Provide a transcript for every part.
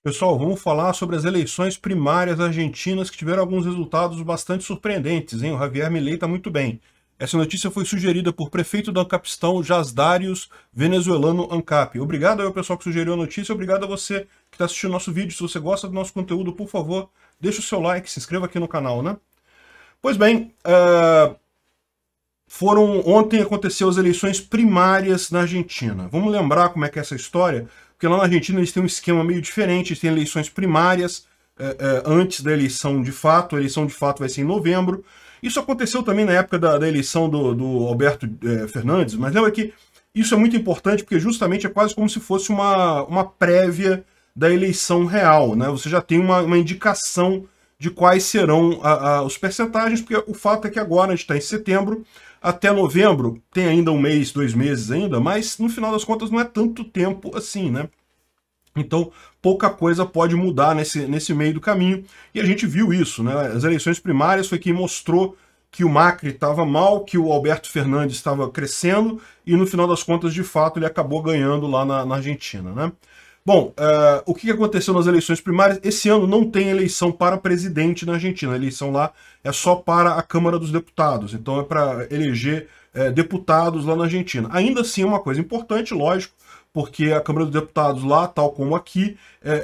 Pessoal, vamos falar sobre as eleições primárias argentinas que tiveram alguns resultados bastante surpreendentes, hein? O Javier Milei está muito bem. Essa notícia foi sugerida por prefeito do Ancapistão, Jasdarius, venezuelano Ancap. Obrigado ao pessoal que sugeriu a notícia, obrigado a você que está assistindo nosso vídeo. Se você gosta do nosso conteúdo, por favor, deixa o seu like, se inscreva aqui no canal, né? Pois bem, uh, foram ontem aconteceu as eleições primárias na Argentina. Vamos lembrar como é que é essa história? Porque lá na Argentina eles têm um esquema meio diferente, eles têm eleições primárias é, é, antes da eleição de fato, a eleição de fato vai ser em novembro. Isso aconteceu também na época da, da eleição do, do Alberto é, Fernandes, mas lembra que isso é muito importante porque justamente é quase como se fosse uma, uma prévia da eleição real, né? Você já tem uma, uma indicação de quais serão a, a, os percentagens, porque o fato é que agora a gente está em setembro, até novembro, tem ainda um mês, dois meses ainda, mas no final das contas não é tanto tempo assim, né? Então, pouca coisa pode mudar nesse, nesse meio do caminho. E a gente viu isso, né? As eleições primárias foi quem mostrou que o Macri estava mal, que o Alberto Fernandes estava crescendo, e no final das contas, de fato, ele acabou ganhando lá na, na Argentina, né? Bom, uh, o que aconteceu nas eleições primárias? Esse ano não tem eleição para presidente na Argentina. A eleição lá é só para a Câmara dos Deputados. Então é para eleger eh, deputados lá na Argentina. Ainda assim é uma coisa importante, lógico, porque a Câmara dos Deputados lá, tal como aqui, é, é,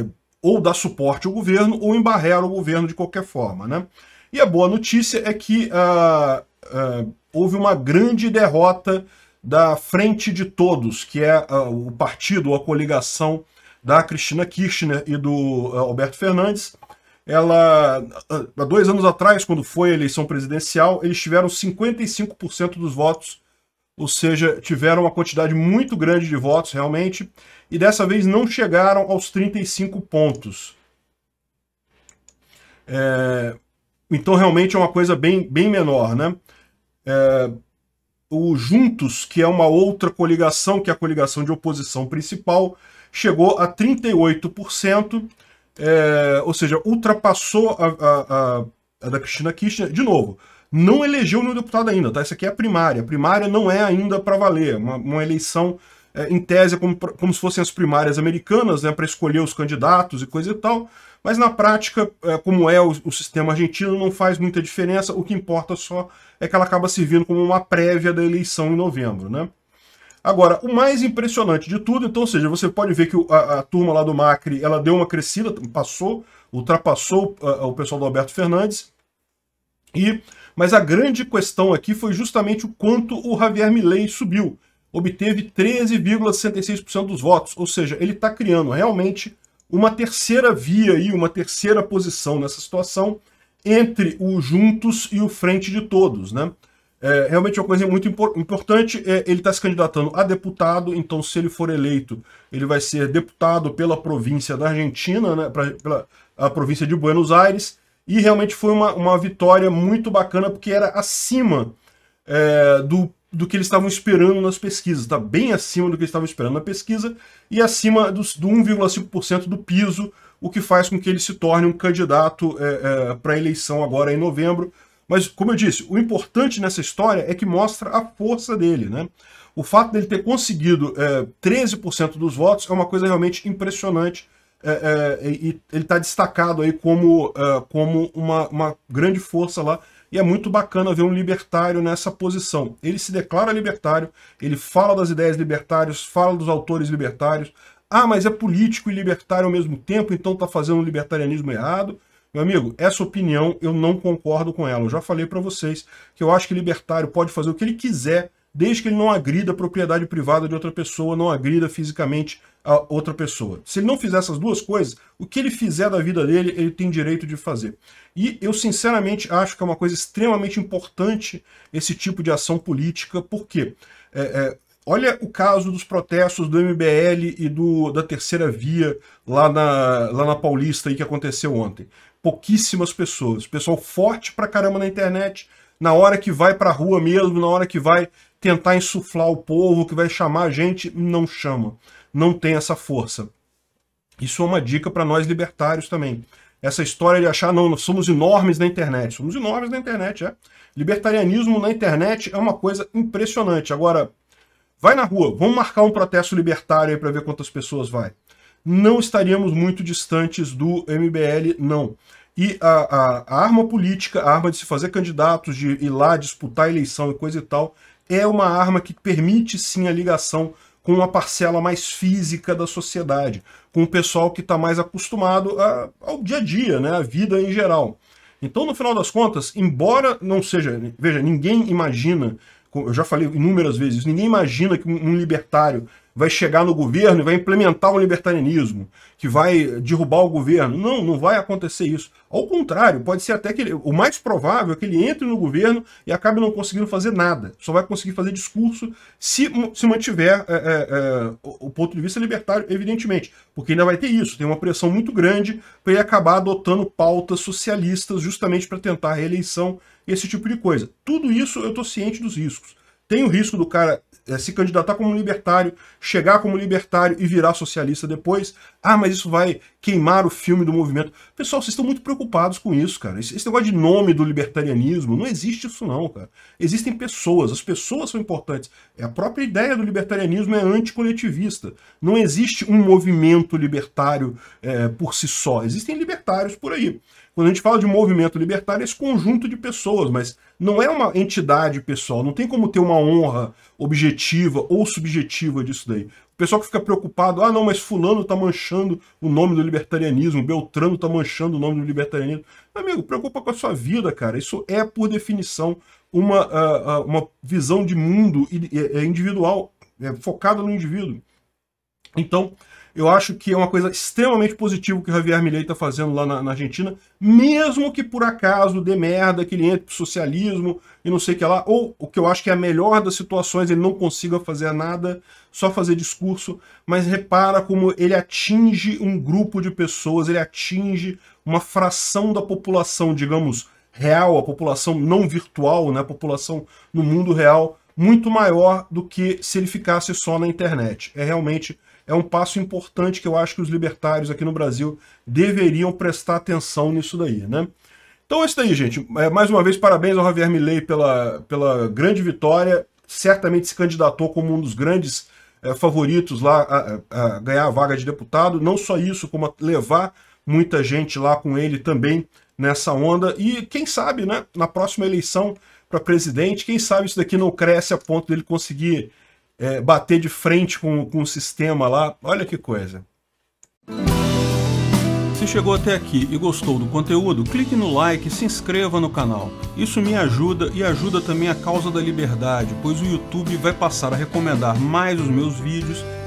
é, ou dá suporte ao governo ou embarrera o governo de qualquer forma. Né? E a boa notícia é que uh, houve uma grande derrota da Frente de Todos, que é uh, o partido a coligação da Cristina Kirchner e do uh, Alberto Fernandes. Ela, ah, há dois anos atrás, quando foi a eleição presidencial, eles tiveram 55% dos votos, ou seja, tiveram uma quantidade muito grande de votos realmente, e dessa vez não chegaram aos 35 pontos. É, então, realmente é uma coisa bem, bem menor, né? É, o Juntos, que é uma outra coligação, que é a coligação de oposição principal, chegou a 38%, é, ou seja, ultrapassou a, a, a, a, da Cristina Kirchner. De novo, não elegeu nenhum deputado ainda, tá? Essa aqui é a primária. A primária não é ainda para valer, uma, uma eleição é, em tese como, como se fossem as primárias americanas, né, para escolher os candidatos e coisa e tal. Mas na prática, é, como é o, sistema argentino, não faz muita diferença. O que importa só é que ela acaba servindo como uma prévia da eleição em novembro, né? Agora, o mais impressionante de tudo, então, ou seja, você pode ver que a, a turma lá do Macri, ela deu uma crescida, passou, ultrapassou o pessoal do Alberto Fernandes. E, mas a grande questão aqui foi justamente o quanto o Javier Milei subiu. Obteve 13,66% dos votos, ou seja, ele está criando realmente uma terceira via aí, uma terceira posição nessa situação entre o juntos e o frente de todos, né? É, realmente é uma coisa muito impor importante. É, ele está se candidatando a deputado, então se ele for eleito, ele vai ser deputado pela província da Argentina, né, pra, pela a província de Buenos Aires, e realmente foi uma, uma vitória muito bacana, porque era acima é, do do que eles estavam esperando nas pesquisas, está bem acima do que eles estavam esperando na pesquisa e acima do, do 1,5% do piso, o que faz com que ele se torne um candidato é, é, para a eleição agora em novembro. Mas, como eu disse, o importante nessa história é que mostra a força dele. Né? O fato dele ter conseguido é, 13% dos votos é uma coisa realmente impressionante é, é, e ele está destacado aí como, é, como uma, uma grande força lá e é muito bacana ver um libertário nessa posição. Ele se declara libertário, ele fala das ideias libertárias, fala dos autores libertários. Ah, mas é político e libertário ao mesmo tempo, então está fazendo um libertarianismo errado. Meu amigo, essa opinião eu não concordo com ela. Eu já falei para vocês que eu acho que libertário pode fazer o que ele quiser desde que ele não agrida a propriedade privada de outra pessoa, não agrida fisicamente a outra pessoa. Se ele não fizer essas duas coisas, o que ele fizer da vida dele, ele tem direito de fazer. E eu sinceramente acho que é uma coisa extremamente importante esse tipo de ação política, porque é, é, Olha o caso dos protestos do MBL e do, da Terceira Via lá na, lá na Paulista aí que aconteceu ontem. Pouquíssimas pessoas. Pessoal forte pra caramba na internet, na hora que vai pra rua mesmo, na hora que vai tentar insuflar o povo que vai chamar a gente, não chama. Não tem essa força. Isso é uma dica para nós libertários também. Essa história de achar, não, nós somos enormes na internet. Somos enormes na internet, é. Libertarianismo na internet é uma coisa impressionante. Agora, vai na rua, vamos marcar um protesto libertário aí para ver quantas pessoas vai. Não estaríamos muito distantes do MBL, não. E a, a, a, arma política, a arma de se fazer candidatos, de ir lá disputar eleição e coisa e tal, é uma arma que permite sim a ligação com uma parcela mais física da sociedade, com o pessoal que está mais acostumado a, ao dia a dia, né, a vida em geral. Então, no final das contas, embora não seja, veja, ninguém imagina, eu já falei inúmeras vezes, ninguém imagina que um libertário vai chegar no governo e vai implementar o libertarianismo, que vai derrubar o governo. Não, não vai acontecer isso. Ao contrário, pode ser até que ele, o mais provável é que ele entre no governo e acabe não conseguindo fazer nada. Só vai conseguir fazer discurso se, se mantiver é, é, é, o ponto de vista libertário, evidentemente. Porque ainda vai ter isso, tem uma pressão muito grande para ele acabar adotando pautas socialistas justamente para tentar a reeleição, esse tipo de coisa. Tudo isso eu estou ciente dos riscos. Tem o risco do cara é, se candidatar como libertário, chegar como libertário e virar socialista depois. Ah, mas isso vai queimar o filme do movimento. Pessoal, vocês estão muito preocupados com isso, cara. Esse, esse negócio de nome do libertarianismo, não existe isso não, cara. Existem pessoas, as pessoas são importantes. É a própria ideia do libertarianismo é anticoletivista. Não existe um movimento libertário é, por si só. Existem libertários por aí. Quando a gente fala de movimento libertário, é esse conjunto de pessoas, mas não é uma entidade pessoal, não tem como ter uma honra objetiva ou subjetiva disso daí pessoal que fica preocupado, ah não, mas fulano está manchando o nome do libertarianismo, Beltrano está manchando o nome do libertarianismo. Amigo, preocupa com a sua vida, cara. Isso é, por definição, uma, uh, uh, uma visão de mundo é individual, é, focada no indivíduo. Então, eu acho que é uma coisa extremamente positiva que o Javier Milei está fazendo lá na, na, Argentina, mesmo que por acaso dê merda, que ele entre pro socialismo e não sei o que lá, ou o que eu acho que é a melhor das situações, ele não consiga fazer nada, só fazer discurso, mas repara como ele atinge um grupo de pessoas, ele atinge uma fração da população, digamos, real, a população não virtual, né, a população no mundo real, muito maior do que se ele ficasse só na internet. É realmente é um passo importante que eu acho que os libertários aqui no Brasil deveriam prestar atenção nisso daí, né? Então é isso daí, gente. É, mais uma vez, parabéns ao Javier Milley pela, pela grande vitória. Certamente se candidatou como um dos grandes é, favoritos lá a, a ganhar a vaga de deputado. Não só isso, como levar muita gente lá com ele também nessa onda. E quem sabe, né, na próxima eleição para presidente, quem sabe isso daqui não cresce a ponto dele conseguir é, bater de frente com, com o sistema lá. Olha que coisa. Se chegou até aqui e gostou do conteúdo, clique no like e se inscreva no canal. Isso me ajuda e ajuda também a causa da liberdade, pois o YouTube vai passar a recomendar mais os meus vídeos